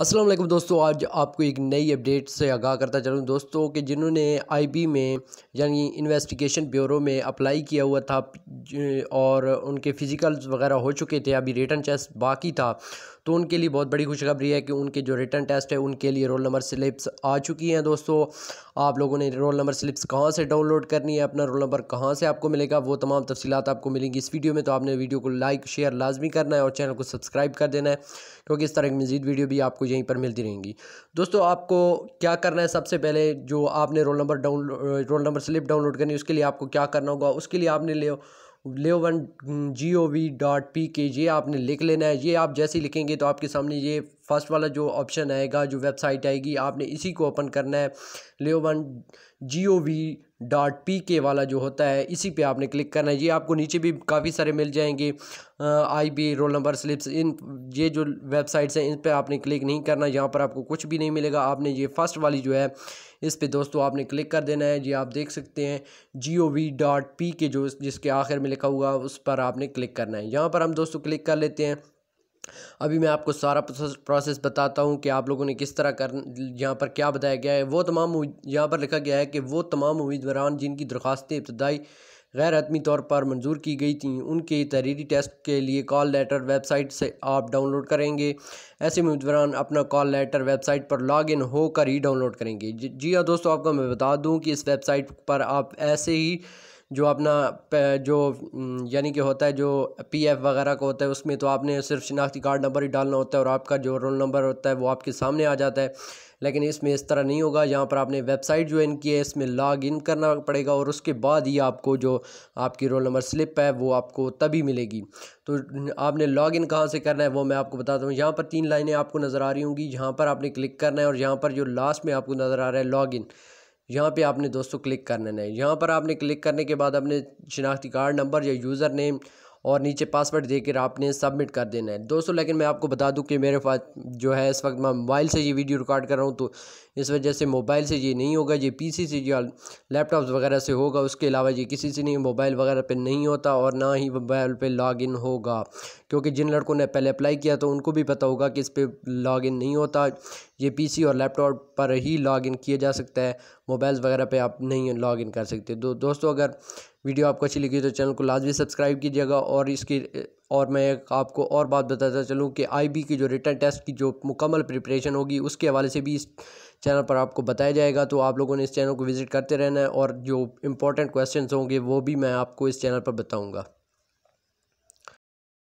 असलम दोस्तों आज आपको एक नई अपडेट से आगाह करता चलूँ दोस्तों कि जिन्होंने आईबी में यानी इन्वेस्टिगेशन ब्यूरो में अप्लाई किया हुआ था और उनके फ़िज़िकल्स वगैरह हो चुके थे अभी रिटर्न टेस्ट बाकी था तो उनके लिए बहुत बड़ी खुशखबरी है कि उनके जो रिटर्न टेस्ट है उनके लिए रोल नंबर स्लिप्स आ चुकी हैं दोस्तों आप लोगों ने रोल नंबर स्लिप्स कहाँ से डाउनलोड करनी है अपना रोल नंबर कहाँ से आपको मिलेगा वो तमाम तफसीत आपको मिलेंगी इस वीडियो में तो आपने वीडियो को लाइक शेयर लाजमी करना है और चैनल को सब्सक्राइब कर देना है क्योंकि इस तरह की मजीद वीडियो भी आपको यहीं पर मिलती रहेंगी दोस्तों आपको क्या करना है सबसे पहले जो आपने roll number down roll number slip download करनी है उसके लिए आपको क्या करना होगा उसके लिए आपने ले ले one G O V dot P K ये आपने लिख लेना है ये आप जैसे ही लिखेंगे तो आपके सामने ये फर्स्ट वाला जो ऑप्शन आएगा जो वेबसाइट आएगी आपने इसी को ओपन करना है लेवन G O V dot P K वाला जो होता है इसी पे आपने क्लिक करना है ये आपको नीचे भी काफ़ी सारे मिल जाएंगे I B roll number slips इन ये जो वेबसाइट्स हैं इन पर आपने क्लिक नहीं करना यहाँ पर आपको कुछ भी नहीं मिलेगा आपने ये फर्स्ट वाली जो है इस पर दोस्तों आपने क्लिक कर देना है ये आप देख सकते हैं G O V dot P K जो जिसके आखिर में लिखा हुआ उस पर आपने क्लिक करना है यहाँ पर हम दोस्तों क्लिक कर लेते हैं अभी मैं आपको सारा प्रोसेस बताता हूँ कि आप लोगों ने किस तरह कर यहाँ पर क्या बताया गया है वो तमाम यहाँ पर लिखा गया है कि वो तमाम उम्मीदवार जिनकी दरख्वास्तें इब्तदाई गैर हतमी तौर पर मंजूर की गई थी उनके तहरीरी टेस्ट के लिए कॉल लेटर वेबसाइट से आप डाउनलोड करेंगे ऐसे उम्मीदवार अपना कॉल लेटर वेबसाइट पर लॉग इन होकर ही डाउनलोड करेंगे जी हाँ दोस्तों आपको मैं बता दूँ कि इस वेबसाइट पर आप ऐसे ही जो अपना जो यानी कि होता है जो पी एफ़ वगैरह का होता है उसमें तो आपने सिर्फ शिनाख्ती कार्ड नंबर ही डालना होता है और आपका जो रोल नंबर होता है वो आपके सामने आ जाता है लेकिन इसमें इस तरह नहीं होगा यहाँ पर आपने वेबसाइट ज्वाइन की है इसमें लॉग इन करना पड़ेगा और उसके बाद ही आपको जो आपकी रोल नंबर स्लिप है वो आपको तभी मिलेगी तो आपने लॉग इन कहाँ से करना है वो मैं आपको बताता हूँ यहाँ पर तीन लाइनें आपको नज़र आ रही होंगी यहाँ पर आपने क्लिक करना है और यहाँ पर जो लास्ट में आपको नज़र आ रहा है लॉग इन यहाँ पे आपने दोस्तों क्लिक करना है यहाँ पर आपने क्लिक करने के बाद अपने शिनाख्ती कार्ड नंबर या यूज़र नेम और नीचे पासवर्ड देकर आपने सबमिट कर देना है दोस्तों लेकिन मैं आपको बता दूं कि मेरे पास जो है इस वक्त मैं मोबाइल से ये वीडियो रिकॉर्ड कर रहा हूँ तो इस वजह से मोबाइल से ये नहीं होगा ये पीसी से या लैपटॉप वगैरह से होगा उसके अलावा ये किसी से नहीं मोबाइल वगैरह पे नहीं होता और ना ही मोबाइल पर लॉगिन होगा क्योंकि जिन लड़कों ने पहले अप्लाई किया तो उनको भी पता होगा कि इस पर लॉगिन नहीं होता ये पीसी और लैपटॉप पर ही लॉगिन किया जा सकता है मोबाइल्स वगैरह पे आप नहीं लॉगिन कर सकते तो दोस्तों अगर वीडियो आपको अच्छी लगी तो चैनल को लाजमी सब्सक्राइब कीजिएगा और इसकी और मैं आपको और बात बताता चलूँ कि आई की जो रिटर्न टेस्ट की जो मुकम्मल प्रिपरेशन होगी उसके हवाले से भी इस चैनल पर आपको बताया जाएगा तो आप लोगों ने इस चैनल को विज़िट करते रहना है और जो इंपॉर्टेंट क्वेश्चन होंगे वो भी मैं आपको इस चैनल पर बताऊँगा